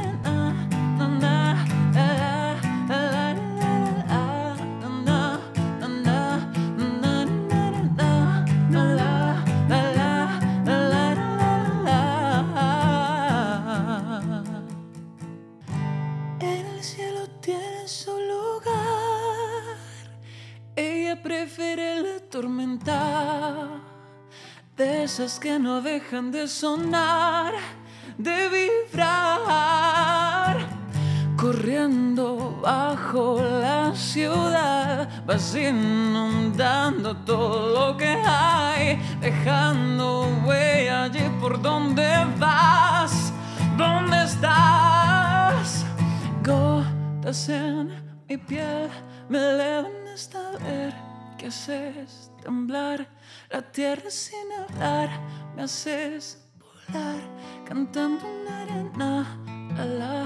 que no dejan de sonar, de vibrar. Corriendo bajo la ciudad, vas inundando todo lo que hay, dejando huella allí por donde vas, ¿Dónde estás. Gotas en mi piel me levantan hasta ver que haces temblar la tierra sin hablar, me haces volar, cantando una arena. La,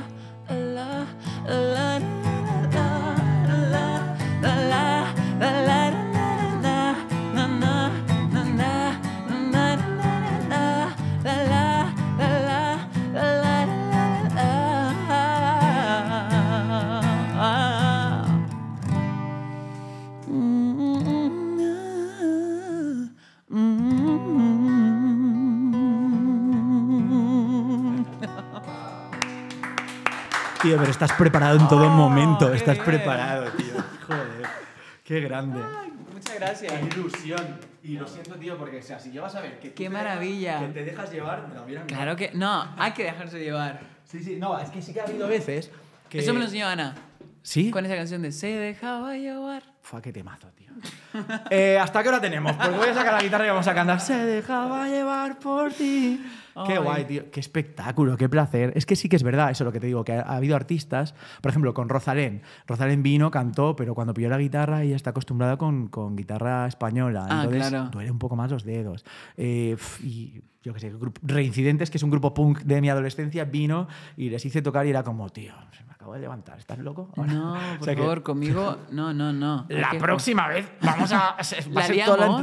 la, la, tío, pero estás preparado en todo momento. Estás preparado, tío. Joder, qué grande. muchas gracias. Qué ilusión. Y lo siento, tío, porque o sea, si llevas a ver que. ¡Qué maravilla! que te dejas llevar, te lo Claro que. No, hay que dejarse llevar. Sí, sí, no, es que sí que ha habido veces. Que... Eso me lo enseñó Ana. ¿Sí? Con esa canción de Se dejaba llevar. Fua, qué temazo, tío. Eh, ¿Hasta qué hora tenemos? Pues voy a sacar la guitarra y vamos a cantar. Se dejaba llevar por ti. Qué guay, tío. Qué espectáculo, qué placer. Es que sí que es verdad, eso es lo que te digo, que ha, habido artistas, por ejemplo, con Rosalén. Rosalén vino, cantó, pero cuando pilló la guitarra ella está acostumbrada con, con guitarra española. Ah, entonces duele un poco más los dedos. Eh, y yo qué sé, Reincidentes, que es un grupo punk de mi adolescencia, vino y les hice tocar y era como, tío, se me acabo de levantar, ¿estás loco? No, (laughs) por favor, conmigo, no, no, no. La próxima vez vamos a.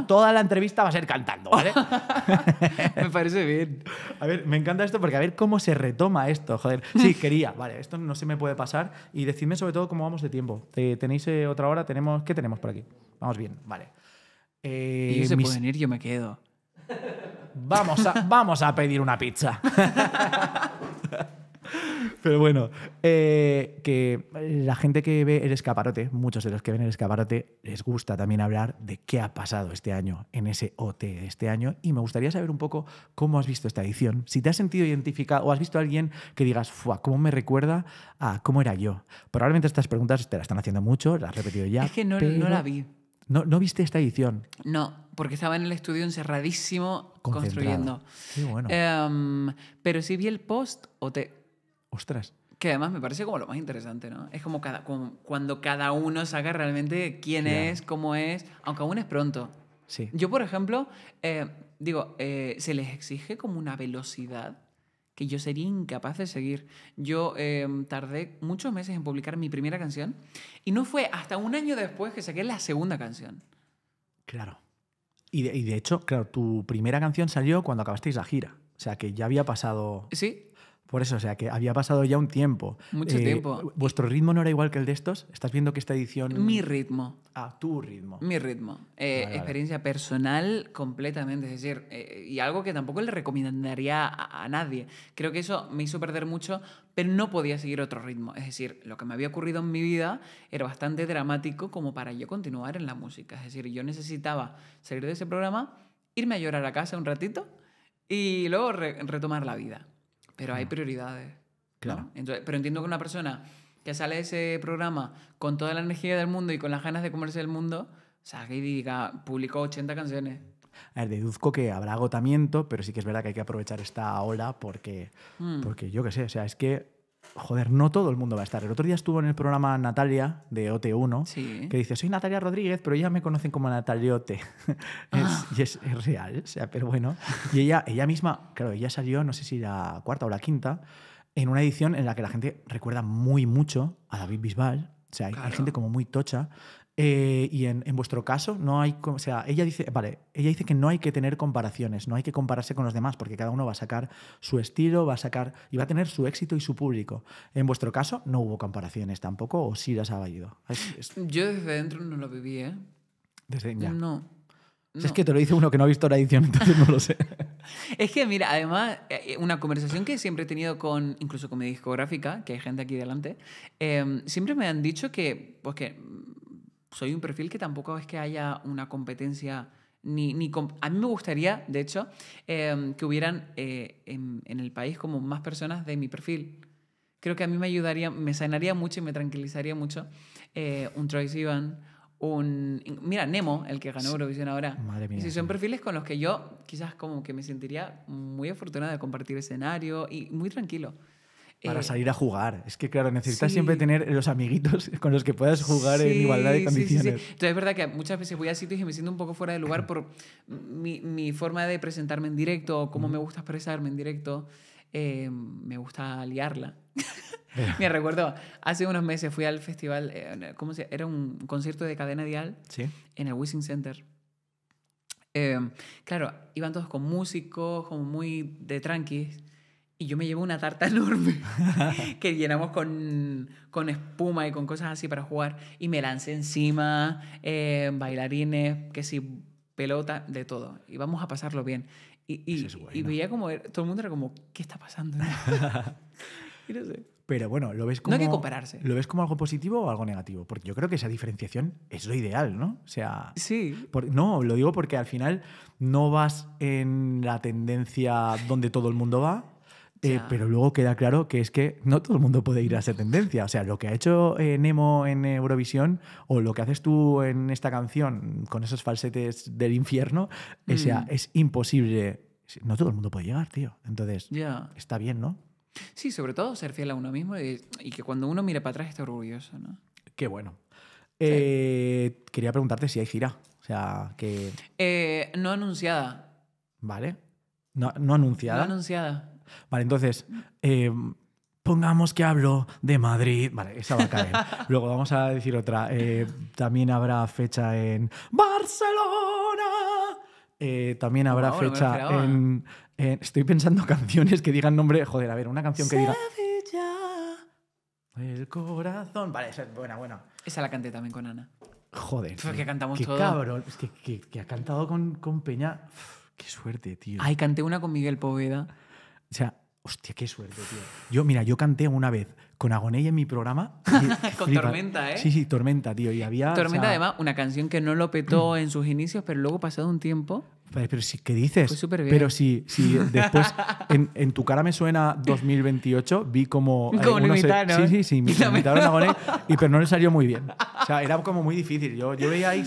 toda, la, entrevista va a ser cantando, ¿vale? (laughs) me parece bien. A ver, me encanta esto porque a ver cómo se retoma esto, joder. Sí, (laughs) quería, vale, esto no se me puede pasar. Y decidme sobre todo cómo vamos de tiempo. ¿Tenéis eh, otra hora? ¿Tenemos, ¿Qué tenemos por aquí? Vamos bien, vale. Eh, se pueden ir, yo me quedo. Vamos a, vamos a pedir una pizza. (laughs) Pero bueno, eh, que la gente que ve el Escaparote, muchos de los que ven el Escaparote, les gusta también hablar de qué ha pasado este año en ese OT este año. Y me gustaría saber un poco cómo has visto esta edición. Si te has sentido identificado o has visto a alguien que digas, ¿cómo me recuerda a cómo era yo? Probablemente estas preguntas te las están haciendo mucho, las has repetido ya. Es que no, la vi. No, ¿No, viste esta edición? No, porque estaba en el estudio encerradísimo construyendo. Qué em, pero sí vi el post o ostras. Que además me parece como lo más interesante, ¿no? Es como, cada, cuando cada uno saca realmente quién es, cómo es, aunque aún es pronto. Sí. Yo, por ejemplo, eh, digo, eh, se les exige como una velocidad que yo sería incapaz de seguir. Yo eh, tardé muchos meses en publicar mi primera canción y no fue hasta un año después que saqué la segunda canción. Claro. Y de, y de hecho, claro, tu primera canción salió cuando acabasteis la gira. O sea, que ya había pasado... Sí, por eso, o sea, que había pasado ya un tiempo. Mucho eh, tiempo. ¿Vuestro ritmo no era igual que el de estos? ¿Estás viendo que esta edición...? Mi ritmo. A ah, tu ritmo. Mi ritmo. Eh, experiencia personal completamente. Es decir, eh, y algo que tampoco le recomendaría a, nadie. Creo que eso me hizo perder mucho, pero no podía seguir otro ritmo. Es decir, lo que me había ocurrido en mi vida era bastante dramático como para yo continuar en la música. Es decir, yo necesitaba salir de ese programa, irme a llorar a casa un ratito y luego retomar la vida pero hay mm. prioridades. Claro. Entonces, pero entiendo que una persona que sale de ese programa con toda la energía del mundo y con las ganas de comerse el mundo, salga y diga, publicó 80 canciones. A ver, deduzco que habrá agotamiento, pero sí que es verdad que hay que aprovechar esta ola porque, mm. porque yo qué sé, o sea, es que joder, no todo el mundo va a estar. El otro día estuvo en el programa Natalia de OT1, que dice, soy Natalia Rodríguez, pero ya me conocen como Nataliote. (laughs) es, ah. y es, real, o sea, pero bueno. Y ella, ella misma, claro, ella salió, no sé si la cuarta o la quinta, en una edición en la que la gente recuerda muy mucho a David Bisbal. O sea, hay gente como muy tocha. Eh, y en, vuestro caso, no hay. O sea, ella dice, vale, ella dice que no hay que tener comparaciones, no hay que compararse con los demás, porque cada uno va a sacar su estilo, va a sacar. y va a tener su éxito y su público. En vuestro caso, no hubo comparaciones tampoco, o sí las ha valido Yo desde dentro no lo viví, ¿eh? Desde ya. No. Es que te lo dice uno que no ha visto la edición, entonces no lo sé. (laughs) es que, mira, además, eh, una conversación que siempre he tenido con, incluso con mi discográfica, que hay gente aquí delante, em, siempre me han dicho que, pues que soy un perfil que tampoco es que haya una competencia ni, a mí me gustaría, de hecho, em, que hubieran eh, en, el país como más personas de mi perfil. Creo que a mí me ayudaría, me sanaría mucho y me tranquilizaría mucho eh, un Troy Sivan, un... Mira, Nemo, el que ganó Eurovisión ahora. Madre mía. Si son perfiles con los que yo quizás como que me sentiría muy afortunada de compartir escenario y muy tranquilo. Para eh, salir a jugar. Es que, claro, necesitas siempre tener los amiguitos (laughs) con los que puedas jugar en igualdad de condiciones. Sí, Entonces, es verdad que muchas veces voy a sitios y me siento un poco fuera de lugar por mi, mi forma de presentarme en directo, cómo me gusta expresarme en directo. Eh, me gusta liarla. (laughs) Eh. me recuerdo, hace unos meses fui al festival, ¿cómo se Era un concierto de cadena dial en el Wishing Center. claro, iban todos con músicos, como muy de tranquis. Y yo me llevo una tarta (laughs) enorme que llenamos con, con, espuma y con cosas así para jugar. Y me lancé encima, eh, bailarines, que si pelota, de todo. Y vamos a pasarlo bien. Y, veía como todo el mundo era como, ¿qué está pasando? (laughs) (laughs) Pero bueno, lo ves como. No hay que compararse. ¿Lo ves como algo positivo o algo negativo? Porque yo creo que esa diferenciación es lo ideal, ¿no? O sea. Sí. no, lo digo porque al final no vas en la tendencia donde todo el mundo va, eh, pero luego queda claro que es que no todo el mundo puede ir a esa tendencia. O sea, lo que ha hecho eh, Nemo en Eurovisión o lo que haces tú en esta canción con esos falsetes del infierno, sea, mm. es imposible. No todo el mundo puede llegar, tío. Entonces, está bien, ¿no? Sí, sobre todo ser fiel a uno mismo y, que cuando uno mire para atrás esté orgulloso, ¿no? Qué bueno. Eh, quería preguntarte si hay gira. O sea, que. no anunciada. Vale. No, no anunciada. No anunciada. Vale, entonces, eh, pongamos que hablo de Madrid. Vale, esa va a caer. (laughs) Luego vamos a decir otra. Eh, también habrá fecha en Barcelona. Eh, también habrá fecha en, Estoy pensando canciones que digan nombre. Joder, a ver, una canción que diga. El corazón. Vale, esa es buena, buena. Esa la canté también con Ana. Joder. que cantamos qué cabrón. Es que, ha cantado con, con Peña. qué suerte, tío. Ay, canté una con Miguel Poveda o sea, hostia, qué suerte, tío. Yo, mira, yo canté una vez con Agoné en mi programa. (laughs) con Tormenta, ¿eh? Sí, sí, Tormenta, tío. Y había, Tormenta, además, una canción que no lo petó mm. en sus inicios, pero luego, pasado un tiempo... Pero, ¿qué dices? Fue súper bien. Pero sí, si después (laughs) en, tu cara me suena 2028, vi como... Eh, como sí, sí, sí, (laughs) me a Agoné y, pero no le salió muy bien. O sea, era como muy difícil. Yo, yo veía ahí...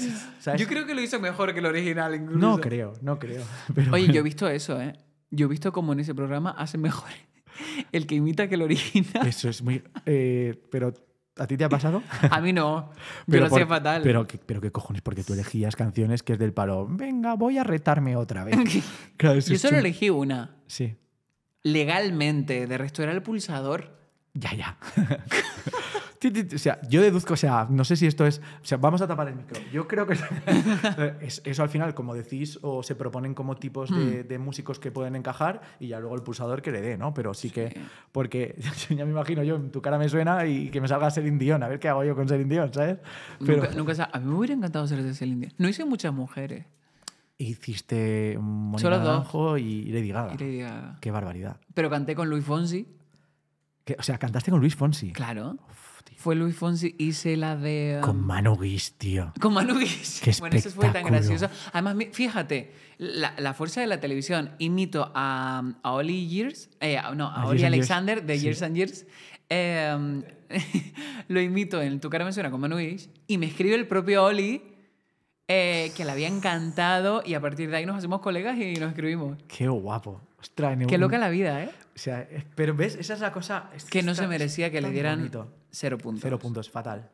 Yo creo que lo hizo mejor que el original incluso. No creo, no creo. Pero Oye, yo he visto eso, ¿eh? yo he visto cómo en ese programa hace mejor (laughs) el que imita que el original. Eso es muy... Eh, pero ¿A ti te ha pasado? (laughs) A mí no. Pero yo fatal. Pero, qué cojones, porque tú elegías canciones que es del palo. Venga, voy a retarme otra vez. (laughs) yo solo elegí una. Sí. Legalmente, de resto era el pulsador. Ya, ya. O sea, yo deduzco, o sea, no sé si esto es. O sea, vamos a tapar el micro. Yo creo que (laughs) eso al final, como decís, o se proponen como tipos mm. de, músicos que pueden encajar y ya luego el pulsador que le dé, ¿no? Pero sí que. Porque (laughs) ya me imagino yo, tu cara me suena y que me salga ser Dion, a ver qué hago yo con ser Dion, ¿sabes? Pero... Nunca, nunca a mí me hubiera encantado ser de Celine Dion. No hice muchas mujeres. Hiciste solo trabajo y Lady Gaga. y Qué barbaridad. Pero canté con Luis Fonsi. o sea, cantaste con Luis Fonsi. Claro. Fue Luis Fonsi, hice la de... Um, con Manu Guis, tío. Con Manu Guis. Qué bueno, eso fue tan gracioso. Además, fíjate, la, fuerza de la televisión. Imito a, um, a Oli Years, eh, no, a, Oli Alexander de Years and Years. Em, (laughs) lo imito en Tu cara me suena con Manu Guis y me escribe el propio Oli eh, que le había encantado y a partir de ahí nos hacemos colegas y nos escribimos. Qué guapo. Qué loca la vida, ¿eh? O sea, pero ves, esa es la cosa. que no se merecía que le dieran cero puntos. Cero puntos, fatal.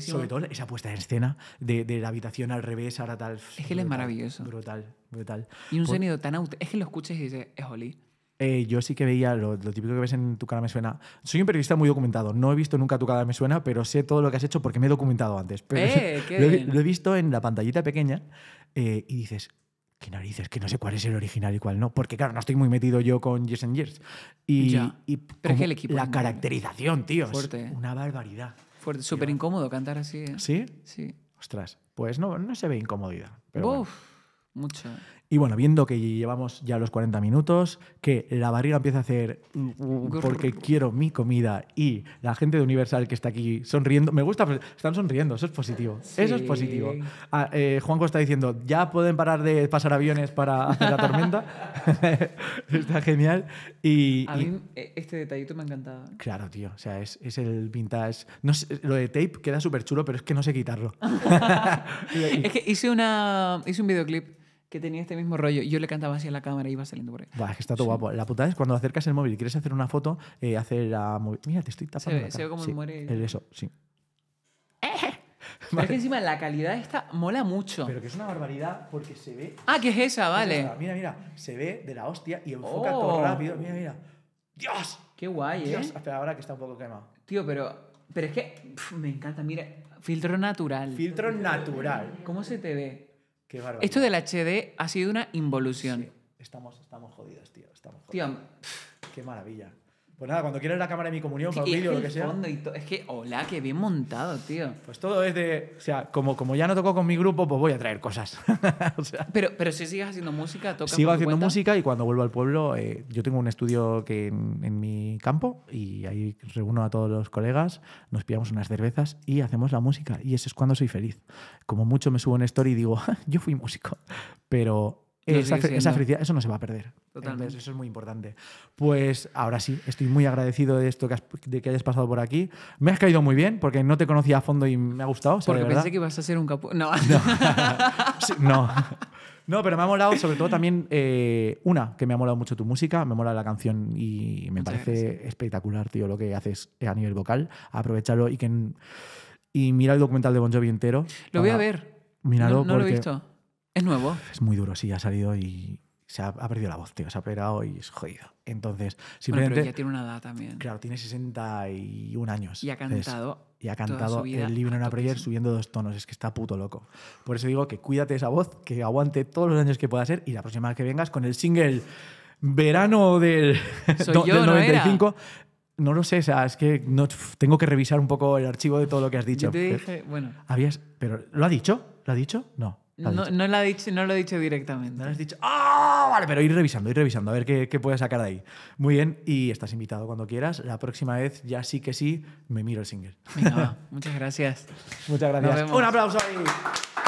Sobre todo esa puesta en escena de, la habitación al revés, ahora tal. Es que él es maravilloso. Brutal, brutal. Y un sonido tan out, Es que lo escuchas y dices, es Oli. Eh, yo sí que veía lo, típico que ves en Tu cara me suena. Soy un periodista muy documentado. No he visto nunca Tu cara me suena, pero sé todo lo que has hecho porque me he documentado antes. Eh, (laughs) lo, he, visto en la pantallita pequeña eh, y dices, qué narices, que no sé cuál es el original y cuál no, porque claro, no estoy muy metido yo con Yes and Years. Y, la caracterización, tío, fuerte. Eh. una barbaridad. Fuerte, súper incómodo cantar así. ¿eh? ¿Sí? Sí. Ostras, pues no, no se ve incomodidad. Pero Uf, mucho. Y bueno, viendo que llevamos ya los 40 minutos, que la barriga empieza a hacer porque quiero mi comida y la gente de Universal que está aquí sonriendo, me gusta, están sonriendo, eso es positivo. Eso es positivo. Ah, eh, Juanco está diciendo, ya pueden parar de pasar aviones para hacer la tormenta. (laughs) está genial. Y, e, este detallito me ha encantado. ¿eh? Claro, tío, o sea, es, es el vintage. lo de tape queda súper chulo, pero es que no sé quitarlo. (laughs) (laughs) es que hice, una, hice un videoclip que tenía este mismo rollo. Yo le cantaba así a la cámara y iba saliendo por ahí. va es que está todo guapo. La putada es cuando acercas el móvil y quieres hacer una foto, eh, hace la Mira, te estoy tapando. Se ve, la cara. como sí, muere. El eso, sí. ¡Eh! (laughs) Pero es que encima la calidad esta mola mucho. Pero que es una barbaridad porque se ve. Ah, que es esa, vale. mira, mira, se ve de la hostia y enfoca todo oh. rápido. Mira, mira. ¡Dios! Qué guay, Dios. ¿eh? Hasta ahora que está un poco quemado. Tío, pero, pero es que me encanta. Mira, filtro natural. Filtro natural. ¿Cómo se te ve? Esto del HD ha sido una involución. estamos, estamos jodidos, tío. Estamos jodidos. Tío, Qué maravilla. Pues nada, cuando a la cámara de mi comunión, un vídeo, lo que sea. es que, hola, qué bien montado, tío. Pues todo es de. O sea, como, como ya no toco con mi grupo, pues voy a traer cosas. (laughs) pero, pero si sigues haciendo música, tocas. Sigo haciendo música y cuando vuelvo al pueblo, eh, yo tengo un estudio que en, en, mi campo y ahí reúno a todos los colegas, nos pillamos unas cervezas y hacemos la música. Y eso es cuando soy feliz. Como mucho me subo en story y digo, (laughs) ah, yo fui músico. Pero esa, felicidad, eso no se va a perder. Totalmente. eso es muy importante. Pues ahora sí, estoy muy agradecido de esto que, de que hayas pasado por aquí. Me has caído muy bien porque no te conocía a fondo y me ha gustado. Porque pensé que ibas a ser un capo. No. (laughs) (laughs) No. no. pero me ha molado, sobre todo también, eh, una, que me ha molado mucho tu música, me mola la canción y me parece espectacular, tío, lo que haces a nivel vocal. Aprovecharlo y que. Y mira el documental de Bon Jovi entero. Lo voy a ver. Míralo no, lo he visto. Es nuevo. Es muy duro, sí, ha salido y se ha, perdido la voz, tío. Se ha operado y es jodido. Entonces, simplemente. pero ya tiene una edad también. Claro, tiene 61 años. Y ha cantado. y ha cantado el libro en una prayer subiendo dos tonos. Es que está puto loco. Por eso digo que cuídate esa voz, que aguante todos los años que pueda ser y la próxima vez que vengas con el single verano del, (laughs) yo, 95. No, lo sé, es que no, tengo que revisar un poco el archivo de todo lo que has dicho. Yo te dije, bueno. ¿Habías, pero, ¿Lo ha dicho? ¿Lo ha dicho? No. No, no, lo dicho, no lo he dicho directamente. No has dicho, ¡ah! Vale, pero ir revisando, ir revisando, a ver qué, qué puedes sacar de ahí. Muy bien, y estás invitado cuando quieras. La próxima vez, ya sí que sí, me miro el single. Venga, (laughs) Muchas gracias. Muchas gracias. Un aplauso ahí.